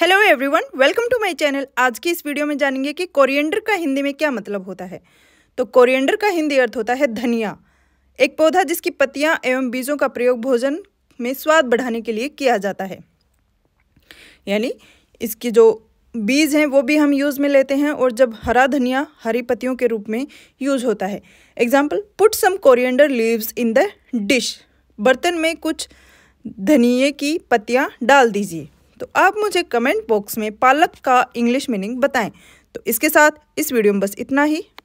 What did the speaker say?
hello everyone welcome to my channel आज की इस वीडियो में जानेंगे कि कोरिएंडर का हिंदी में क्या मतलब होता है तो कोरिएंडर का हिंदी अर्थ होता है धनिया एक पौधा जिसकी पत्तियां एवं बीजों का प्रयोग भोजन में स्वाद बढ़ाने के लिए किया जाता है यानी इसके जो बीज हैं वो भी हम यूज़ में लेते हैं और जब हरा धनिया हरी पत्तियों के रूप में यूज़ होता है example put some coriander leaves in the dish बर्तन में कुछ धनिए की पत्तियाँ डाल दीजिए तो आप मुझे कमेंट बॉक्स में पालक का इंग्लिश मीनिंग बताएं तो इसके साथ इस वीडियो में बस इतना ही